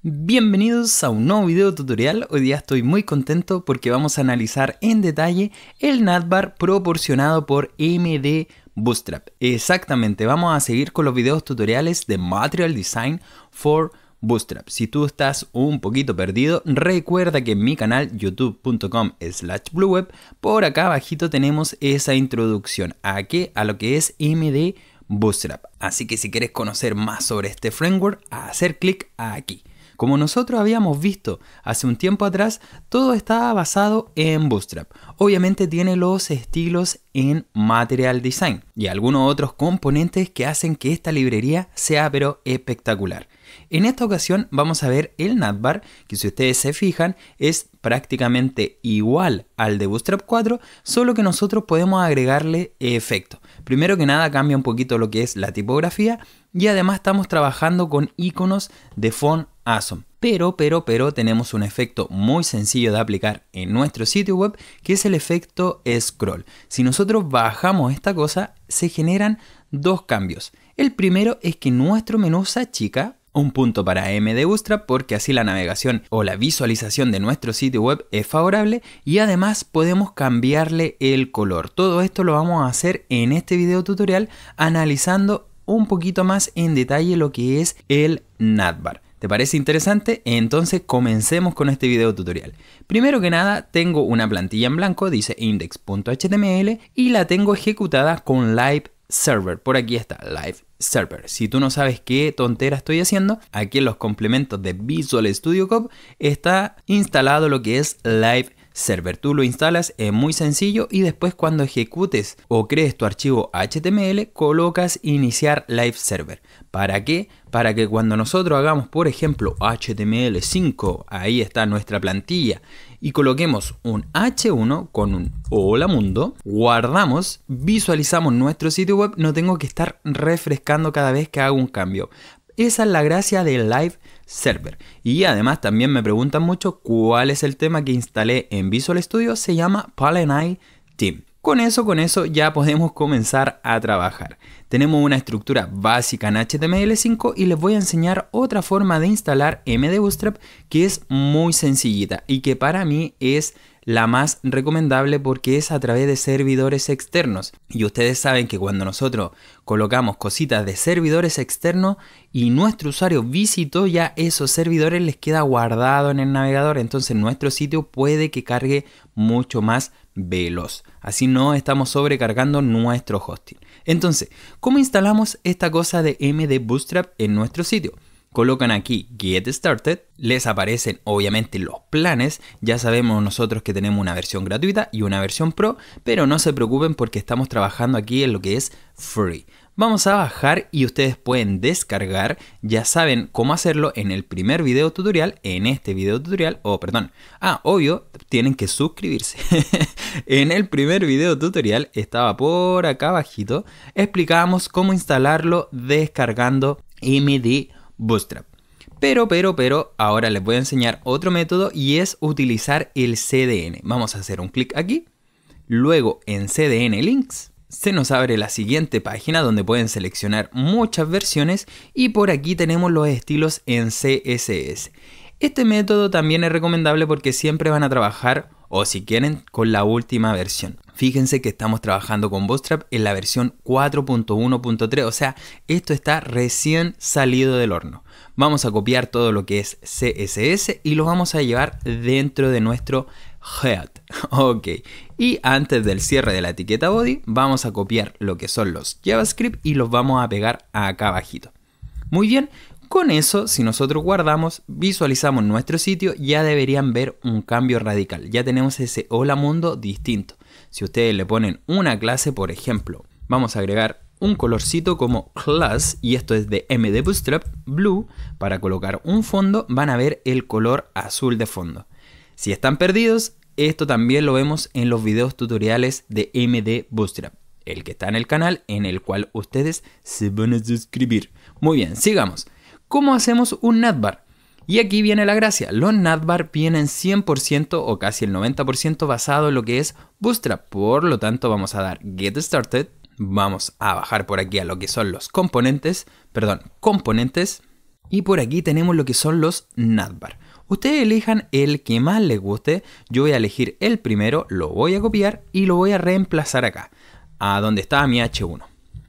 Bienvenidos a un nuevo video tutorial, hoy día estoy muy contento porque vamos a analizar en detalle el NATBAR proporcionado por MD Bootstrap. Exactamente, vamos a seguir con los videos tutoriales de Material Design for Bootstrap. Si tú estás un poquito perdido, recuerda que en mi canal youtube.com slash blueweb, por acá abajito tenemos esa introducción a, qué? a lo que es MD Bootstrap. Así que si quieres conocer más sobre este framework, hacer clic aquí. Como nosotros habíamos visto hace un tiempo atrás, todo estaba basado en Bootstrap. Obviamente tiene los estilos en Material Design y algunos otros componentes que hacen que esta librería sea pero espectacular. En esta ocasión vamos a ver el bar que si ustedes se fijan es prácticamente igual al de Bootstrap 4, solo que nosotros podemos agregarle efecto Primero que nada cambia un poquito lo que es la tipografía y además estamos trabajando con iconos de font pero, pero, pero tenemos un efecto muy sencillo de aplicar en nuestro sitio web que es el efecto scroll. Si nosotros bajamos esta cosa, se generan dos cambios. El primero es que nuestro menú se achica, un punto para MD Ustra porque así la navegación o la visualización de nuestro sitio web es favorable y además podemos cambiarle el color. Todo esto lo vamos a hacer en este video tutorial analizando un poquito más en detalle lo que es el Navbar. ¿Te parece interesante? Entonces comencemos con este video tutorial. Primero que nada, tengo una plantilla en blanco, dice index.html, y la tengo ejecutada con live server. Por aquí está, live server. Si tú no sabes qué tontera estoy haciendo, aquí en los complementos de Visual Studio Code está instalado lo que es live server. Tú lo instalas, es muy sencillo y después cuando ejecutes o crees tu archivo HTML, colocas iniciar live server. ¿Para qué? Para que cuando nosotros hagamos, por ejemplo, HTML5, ahí está nuestra plantilla, y coloquemos un H1 con un hola mundo, guardamos, visualizamos nuestro sitio web, no tengo que estar refrescando cada vez que hago un cambio. Esa es la gracia del live Server. Y además también me preguntan mucho cuál es el tema que instalé en Visual Studio, se llama Pal Team. Con eso, con eso ya podemos comenzar a trabajar. Tenemos una estructura básica en HTML5 y les voy a enseñar otra forma de instalar MD Bootstrap que es muy sencillita y que para mí es la más recomendable porque es a través de servidores externos. Y ustedes saben que cuando nosotros colocamos cositas de servidores externos y nuestro usuario visitó ya esos servidores les queda guardado en el navegador, entonces nuestro sitio puede que cargue mucho más veloz. Así no estamos sobrecargando nuestro hosting. Entonces, ¿cómo instalamos esta cosa de MD Bootstrap en nuestro sitio? Colocan aquí Get Started, les aparecen obviamente los planes, ya sabemos nosotros que tenemos una versión gratuita y una versión pro, pero no se preocupen porque estamos trabajando aquí en lo que es free. Vamos a bajar y ustedes pueden descargar, ya saben cómo hacerlo en el primer video tutorial, en este video tutorial, o oh, perdón, ah, obvio, tienen que suscribirse. en el primer video tutorial, estaba por acá abajito, explicábamos cómo instalarlo descargando MD Bootstrap. Pero, pero, pero, ahora les voy a enseñar otro método y es utilizar el CDN. Vamos a hacer un clic aquí, luego en CDN Links, se nos abre la siguiente página donde pueden seleccionar muchas versiones y por aquí tenemos los estilos en CSS. Este método también es recomendable porque siempre van a trabajar o si quieren con la última versión. Fíjense que estamos trabajando con Bootstrap en la versión 4.1.3, o sea, esto está recién salido del horno. Vamos a copiar todo lo que es CSS y lo vamos a llevar dentro de nuestro head. Ok. Y antes del cierre de la etiqueta body, vamos a copiar lo que son los JavaScript y los vamos a pegar acá abajito. Muy bien, con eso, si nosotros guardamos, visualizamos nuestro sitio, ya deberían ver un cambio radical. Ya tenemos ese hola mundo distinto. Si ustedes le ponen una clase, por ejemplo, vamos a agregar un colorcito como class, y esto es de MD Bootstrap, blue, para colocar un fondo van a ver el color azul de fondo. Si están perdidos, esto también lo vemos en los videos tutoriales de MD Bootstrap, el que está en el canal en el cual ustedes se van a suscribir. Muy bien, sigamos. ¿Cómo hacemos un navbar? Y aquí viene la gracia, los navbar vienen 100% o casi el 90% basado en lo que es Bootstrap, por lo tanto vamos a dar Get Started, vamos a bajar por aquí a lo que son los componentes, perdón, componentes, y por aquí tenemos lo que son los NADBAR. Ustedes elijan el que más les guste. Yo voy a elegir el primero, lo voy a copiar y lo voy a reemplazar acá, a donde estaba mi H1.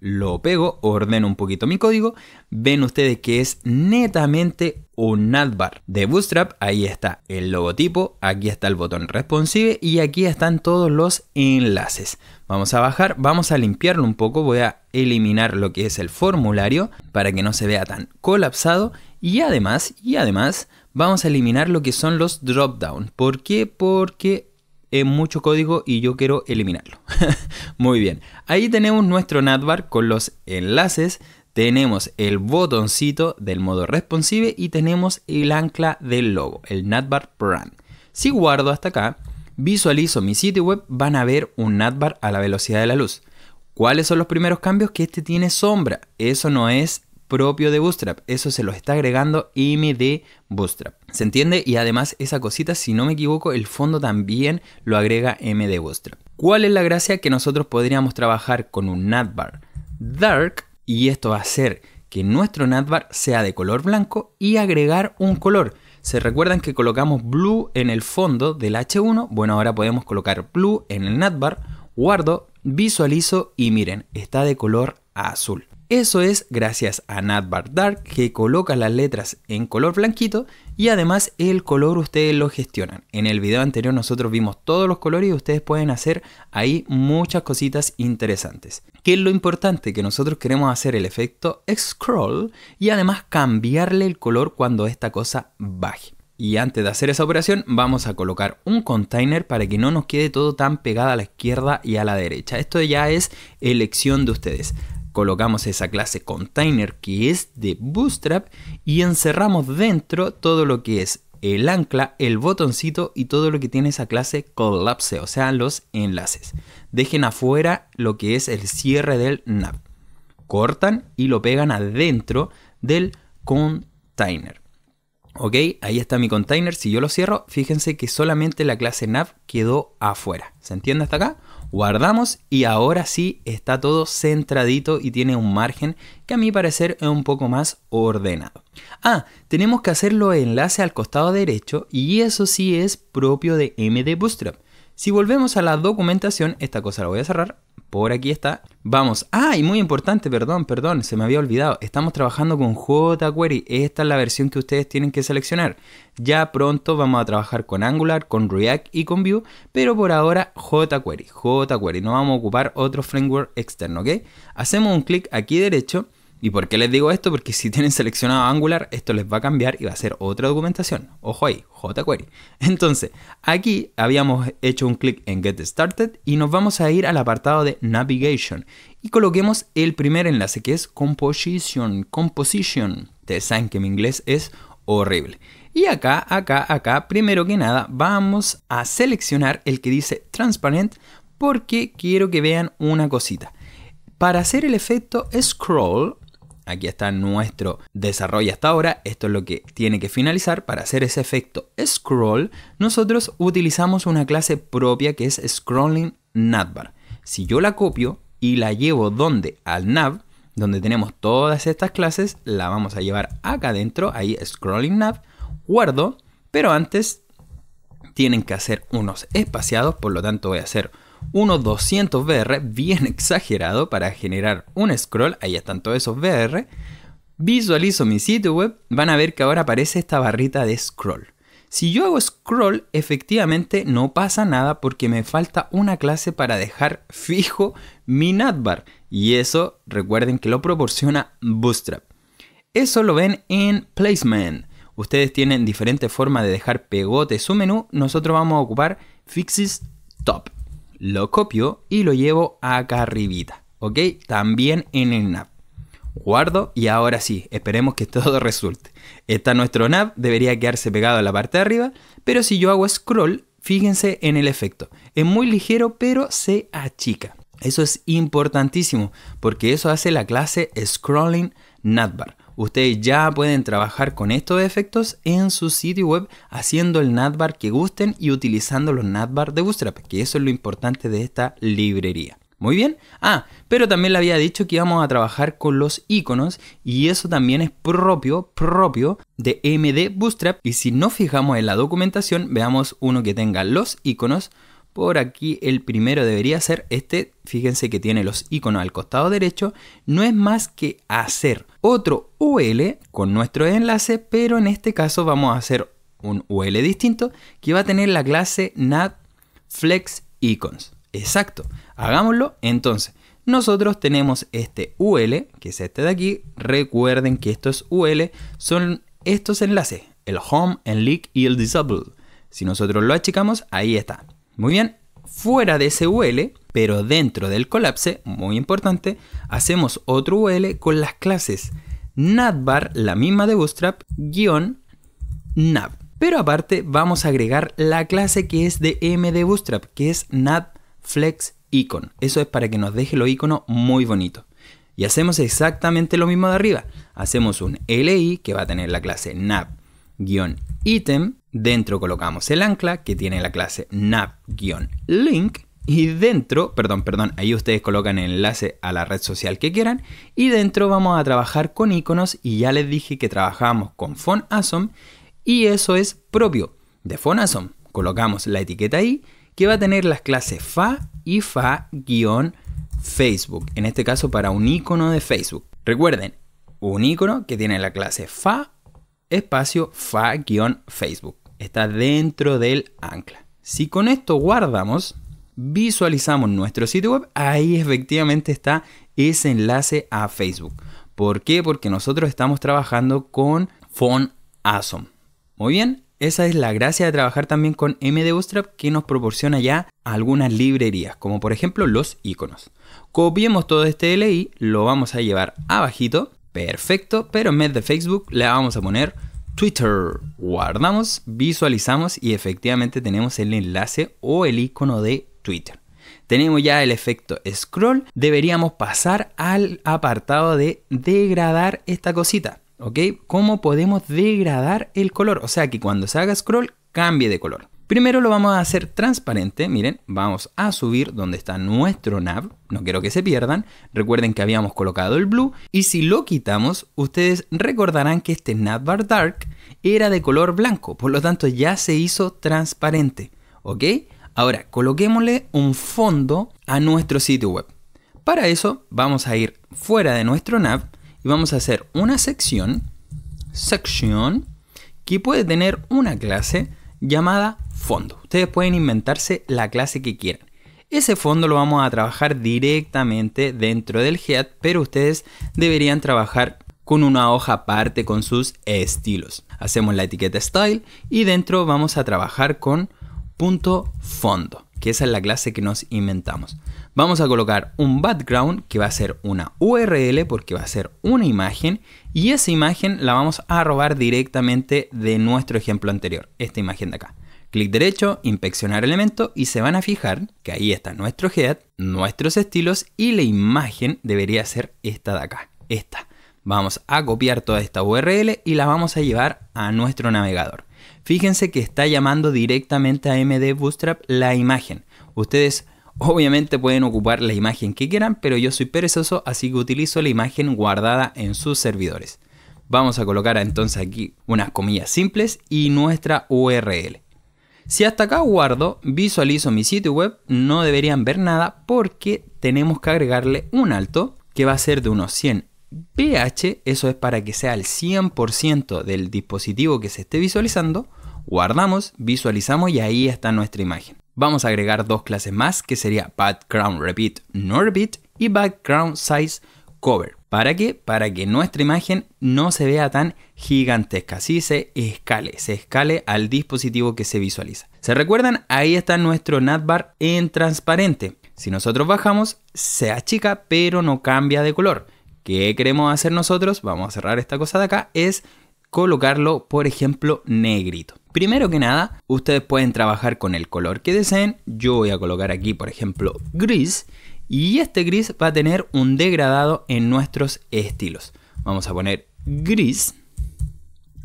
Lo pego, ordeno un poquito mi código. Ven ustedes que es netamente un navbar de Bootstrap. Ahí está el logotipo, aquí está el botón responsive y aquí están todos los enlaces. Vamos a bajar, vamos a limpiarlo un poco, voy a eliminar lo que es el formulario para que no se vea tan colapsado y además, y además vamos a eliminar lo que son los drop-down. ¿Por qué? Porque es mucho código y yo quiero eliminarlo. Muy bien. Ahí tenemos nuestro navbar con los enlaces. Tenemos el botoncito del modo responsive y tenemos el ancla del logo, el navbar brand. Si guardo hasta acá, visualizo mi sitio web, van a ver un navbar a la velocidad de la luz. ¿Cuáles son los primeros cambios? Que este tiene sombra. Eso no es propio de Bootstrap. Eso se lo está agregando MD Bootstrap. ¿Se entiende? Y además esa cosita, si no me equivoco, el fondo también lo agrega MD Bootstrap. ¿Cuál es la gracia que nosotros podríamos trabajar con un navbar dark? Y esto va a hacer que nuestro navbar sea de color blanco y agregar un color. ¿Se recuerdan que colocamos blue en el fondo del H1? Bueno, ahora podemos colocar blue en el navbar, guardo, visualizo y miren, está de color azul. Eso es gracias a NatBarDark Dark que coloca las letras en color blanquito y además el color ustedes lo gestionan. En el video anterior nosotros vimos todos los colores y ustedes pueden hacer ahí muchas cositas interesantes. ¿Qué es lo importante? Que nosotros queremos hacer el efecto scroll y además cambiarle el color cuando esta cosa baje. Y antes de hacer esa operación vamos a colocar un container para que no nos quede todo tan pegado a la izquierda y a la derecha. Esto ya es elección de ustedes colocamos esa clase container que es de Bootstrap y encerramos dentro todo lo que es el ancla, el botoncito y todo lo que tiene esa clase collapse, o sea, los enlaces. Dejen afuera lo que es el cierre del nav. Cortan y lo pegan adentro del container. Ok, ahí está mi container. Si yo lo cierro, fíjense que solamente la clase nav quedó afuera. ¿Se entiende hasta acá? guardamos y ahora sí está todo centradito y tiene un margen que a mi parecer es un poco más ordenado. Ah, tenemos que hacerlo enlace al costado derecho y eso sí es propio de MD Bootstrap. Si volvemos a la documentación, esta cosa la voy a cerrar por aquí está. Vamos. Ah, y muy importante, perdón, perdón, se me había olvidado. Estamos trabajando con jQuery. Esta es la versión que ustedes tienen que seleccionar. Ya pronto vamos a trabajar con Angular, con React y con Vue, pero por ahora jQuery, jQuery. No vamos a ocupar otro framework externo, ¿ok? Hacemos un clic aquí derecho ¿Y por qué les digo esto? Porque si tienen seleccionado Angular, esto les va a cambiar y va a ser otra documentación. Ojo ahí, jQuery. Entonces, aquí habíamos hecho un clic en Get Started y nos vamos a ir al apartado de Navigation y coloquemos el primer enlace que es Composition. Composition. Ustedes saben que mi inglés es horrible. Y acá, acá, acá, primero que nada, vamos a seleccionar el que dice Transparent porque quiero que vean una cosita. Para hacer el efecto scroll, aquí está nuestro desarrollo hasta ahora, esto es lo que tiene que finalizar. Para hacer ese efecto scroll, nosotros utilizamos una clase propia que es scrolling navbar. Si yo la copio y la llevo donde? Al nav, donde tenemos todas estas clases, la vamos a llevar acá adentro, ahí scrolling nav, guardo, pero antes tienen que hacer unos espaciados, por lo tanto voy a hacer unos 200 VR bien exagerado para generar un scroll, ahí están todos esos VR, visualizo mi sitio web, van a ver que ahora aparece esta barrita de scroll. Si yo hago scroll, efectivamente no pasa nada porque me falta una clase para dejar fijo mi navbar. Y eso recuerden que lo proporciona Bootstrap. Eso lo ven en Placement. Ustedes tienen diferentes formas de dejar pegote su menú. Nosotros vamos a ocupar Fixes Top lo copio y lo llevo acá arribita, ¿ok? También en el nav. Guardo y ahora sí, esperemos que todo resulte. Está nuestro nav, debería quedarse pegado a la parte de arriba, pero si yo hago scroll, fíjense en el efecto. Es muy ligero pero se achica. Eso es importantísimo porque eso hace la clase Scrolling Navbar. Ustedes ya pueden trabajar con estos efectos en su sitio web haciendo el natbar que gusten y utilizando los natbar de Bootstrap, que eso es lo importante de esta librería. Muy bien. Ah, pero también le había dicho que íbamos a trabajar con los iconos y eso también es propio, propio de MD Bootstrap. Y si nos fijamos en la documentación, veamos uno que tenga los iconos, por aquí el primero debería ser este, fíjense que tiene los iconos al costado derecho, no es más que hacer otro UL con nuestro enlace, pero en este caso vamos a hacer un UL distinto que va a tener la clase NAT Flex Icons. Exacto, hagámoslo entonces. Nosotros tenemos este UL, que es este de aquí. Recuerden que estos UL son estos enlaces, el Home, el Leak y el Disable. Si nosotros lo achicamos, ahí está. Muy bien, fuera de ese UL, pero dentro del colapse, muy importante, hacemos otro UL con las clases navbar, la misma de Bootstrap, guión nav. Pero aparte vamos a agregar la clase que es de M de Bootstrap, que es nav flex icon. Eso es para que nos deje los iconos muy bonitos. Y hacemos exactamente lo mismo de arriba. Hacemos un LI que va a tener la clase nav ítem, dentro colocamos el ancla que tiene la clase nap link y dentro, perdón, perdón, ahí ustedes colocan el enlace a la red social que quieran y dentro vamos a trabajar con iconos y ya les dije que trabajamos con Awesome y eso es propio de Awesome. Colocamos la etiqueta ahí que va a tener las clases fa y fa-facebook, en este caso para un icono de Facebook. Recuerden, un icono que tiene la clase fa espacio fa-facebook. Está dentro del ancla. Si con esto guardamos, visualizamos nuestro sitio web, ahí efectivamente está ese enlace a Facebook. ¿Por qué? Porque nosotros estamos trabajando con Font Awesome. Muy bien, esa es la gracia de trabajar también con Bootstrap, que nos proporciona ya algunas librerías, como por ejemplo los iconos. Copiemos todo este LI, lo vamos a llevar abajito Perfecto, pero en vez de Facebook le vamos a poner Twitter. Guardamos, visualizamos y efectivamente tenemos el enlace o el icono de Twitter. Tenemos ya el efecto scroll. Deberíamos pasar al apartado de degradar esta cosita. ¿Ok? ¿Cómo podemos degradar el color? O sea que cuando se haga scroll cambie de color. Primero lo vamos a hacer transparente, miren, vamos a subir donde está nuestro nav, no quiero que se pierdan, recuerden que habíamos colocado el blue y si lo quitamos, ustedes recordarán que este navbar dark era de color blanco, por lo tanto ya se hizo transparente, ¿ok? Ahora, coloquémosle un fondo a nuestro sitio web. Para eso vamos a ir fuera de nuestro nav y vamos a hacer una sección, sección, que puede tener una clase llamada fondo. Ustedes pueden inventarse la clase que quieran. Ese fondo lo vamos a trabajar directamente dentro del head, pero ustedes deberían trabajar con una hoja aparte con sus estilos. Hacemos la etiqueta style y dentro vamos a trabajar con punto fondo, que esa es la clase que nos inventamos. Vamos a colocar un background que va a ser una URL porque va a ser una imagen y esa imagen la vamos a robar directamente de nuestro ejemplo anterior, esta imagen de acá. Clic derecho, inspeccionar elemento y se van a fijar que ahí está nuestro head, nuestros estilos y la imagen debería ser esta de acá, esta. Vamos a copiar toda esta URL y la vamos a llevar a nuestro navegador. Fíjense que está llamando directamente a MD Bootstrap la imagen. Ustedes Obviamente pueden ocupar la imagen que quieran, pero yo soy perezoso, así que utilizo la imagen guardada en sus servidores. Vamos a colocar entonces aquí unas comillas simples y nuestra URL. Si hasta acá guardo, visualizo mi sitio web, no deberían ver nada porque tenemos que agregarle un alto que va a ser de unos 100 pH, eso es para que sea el 100% del dispositivo que se esté visualizando, guardamos, visualizamos y ahí está nuestra imagen. Vamos a agregar dos clases más que sería Background Repeat No Repeat y Background Size Cover. ¿Para qué? Para que nuestra imagen no se vea tan gigantesca, así se escale, se escale al dispositivo que se visualiza. ¿Se recuerdan? Ahí está nuestro navbar en transparente. Si nosotros bajamos, se achica pero no cambia de color. ¿Qué queremos hacer nosotros? Vamos a cerrar esta cosa de acá, es colocarlo, por ejemplo, negrito. Primero que nada, ustedes pueden trabajar con el color que deseen. Yo voy a colocar aquí, por ejemplo, gris y este gris va a tener un degradado en nuestros estilos. Vamos a poner gris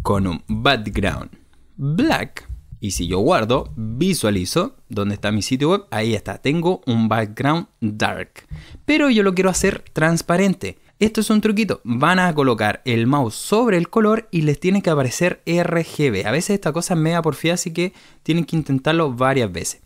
con un background black. Y si yo guardo, visualizo dónde está mi sitio web, ahí está, tengo un background dark. Pero yo lo quiero hacer transparente. Esto es un truquito, van a colocar el mouse sobre el color y les tiene que aparecer RGB. A veces esta cosa es mega porfía, así que tienen que intentarlo varias veces.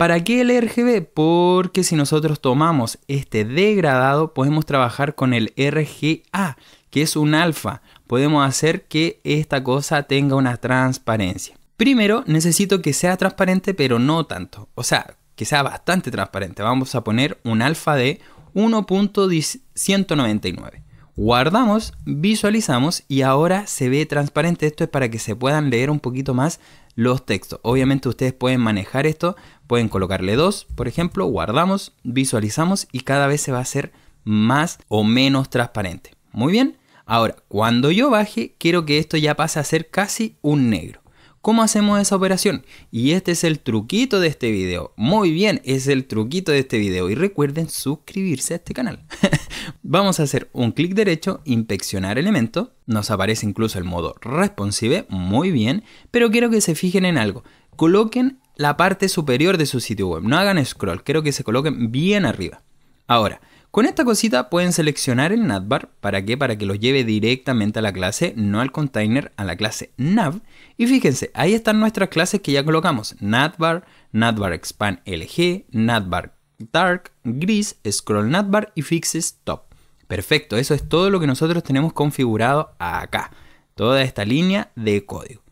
¿Para qué el RGB? Porque si nosotros tomamos este degradado, podemos trabajar con el RGA, que es un alfa. Podemos hacer que esta cosa tenga una transparencia. Primero, necesito que sea transparente, pero no tanto. O sea, que sea bastante transparente. Vamos a poner un alfa de 1.199. Guardamos, visualizamos y ahora se ve transparente. Esto es para que se puedan leer un poquito más los textos. Obviamente ustedes pueden manejar esto, pueden colocarle dos, por ejemplo, guardamos, visualizamos y cada vez se va a hacer más o menos transparente. Muy bien. Ahora, cuando yo baje, quiero que esto ya pase a ser casi un negro. ¿Cómo hacemos esa operación? Y este es el truquito de este video. Muy bien, es el truquito de este video. Y recuerden suscribirse a este canal. Vamos a hacer un clic derecho, inspeccionar elemento. Nos aparece incluso el modo responsive, muy bien. Pero quiero que se fijen en algo. Coloquen la parte superior de su sitio web. No hagan scroll, quiero que se coloquen bien arriba. Ahora, con esta cosita pueden seleccionar el navbar, ¿para qué? Para que los lleve directamente a la clase, no al container, a la clase nav. Y fíjense, ahí están nuestras clases que ya colocamos, navbar, navbar expand lg, navbar dark, gris, scroll navbar y fixes top. Perfecto, eso es todo lo que nosotros tenemos configurado acá, toda esta línea de código.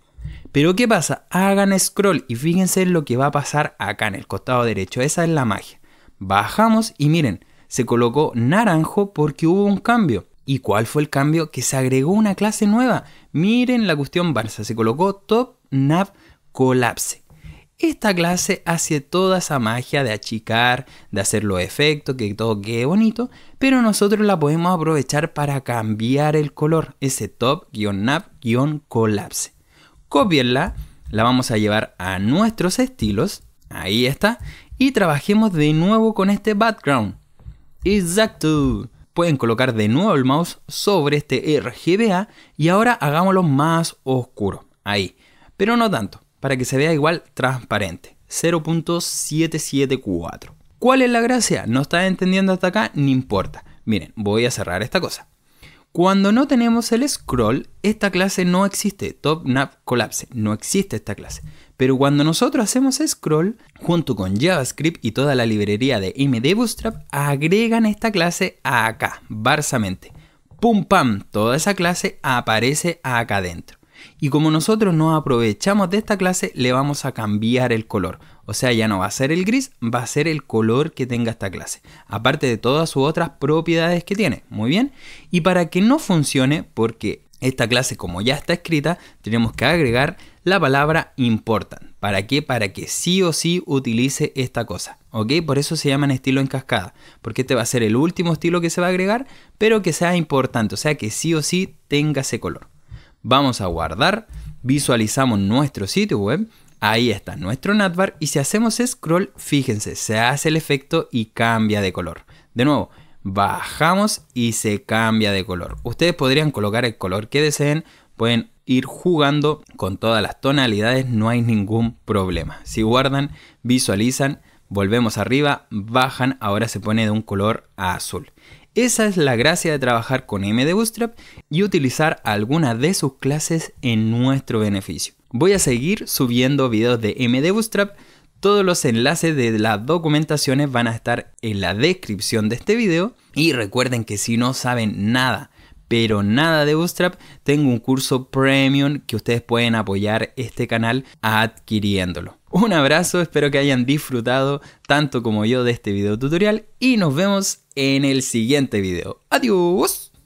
Pero ¿qué pasa? Hagan scroll y fíjense lo que va a pasar acá en el costado derecho, esa es la magia. Bajamos y miren, se colocó naranjo porque hubo un cambio. ¿Y cuál fue el cambio? Que se agregó una clase nueva. Miren la cuestión Barça, se colocó Top Nav Collapse. Esta clase hace toda esa magia de achicar, de hacer los efectos, que todo quede bonito, pero nosotros la podemos aprovechar para cambiar el color, ese top-nap-collapse. Copienla, la vamos a llevar a nuestros estilos, ahí está, y trabajemos de nuevo con este background. Exacto. Pueden colocar de nuevo el mouse sobre este RGBA y ahora hagámoslo más oscuro. Ahí. Pero no tanto, para que se vea igual transparente. 0.774. ¿Cuál es la gracia? ¿No está entendiendo hasta acá? No importa. Miren, voy a cerrar esta cosa. Cuando no tenemos el scroll, esta clase no existe. Top Nav Collapse. No existe esta clase. Pero cuando nosotros hacemos scroll, junto con JavaScript y toda la librería de MD Bootstrap, agregan esta clase acá, barsamente. Pum pam, toda esa clase aparece acá adentro. Y como nosotros no aprovechamos de esta clase, le vamos a cambiar el color. O sea, ya no va a ser el gris, va a ser el color que tenga esta clase. Aparte de todas sus otras propiedades que tiene. Muy bien. Y para que no funcione, porque esta clase como ya está escrita, tenemos que agregar la palabra important. ¿Para qué? Para que sí o sí utilice esta cosa. ¿Ok? Por eso se llaman estilo en cascada. Porque este va a ser el último estilo que se va a agregar, pero que sea importante. O sea, que sí o sí tenga ese color. Vamos a guardar. Visualizamos nuestro sitio web. Ahí está nuestro navbar. Y si hacemos scroll, fíjense, se hace el efecto y cambia de color. De nuevo, bajamos y se cambia de color. Ustedes podrían colocar el color que deseen, pueden ir jugando con todas las tonalidades, no hay ningún problema. Si guardan, visualizan, volvemos arriba, bajan, ahora se pone de un color azul. Esa es la gracia de trabajar con MD Bootstrap y utilizar alguna de sus clases en nuestro beneficio. Voy a seguir subiendo videos de MD Bootstrap todos los enlaces de las documentaciones van a estar en la descripción de este video. Y recuerden que si no saben nada, pero nada de Bootstrap, tengo un curso premium que ustedes pueden apoyar este canal adquiriéndolo. Un abrazo, espero que hayan disfrutado tanto como yo de este video tutorial y nos vemos en el siguiente video. Adiós.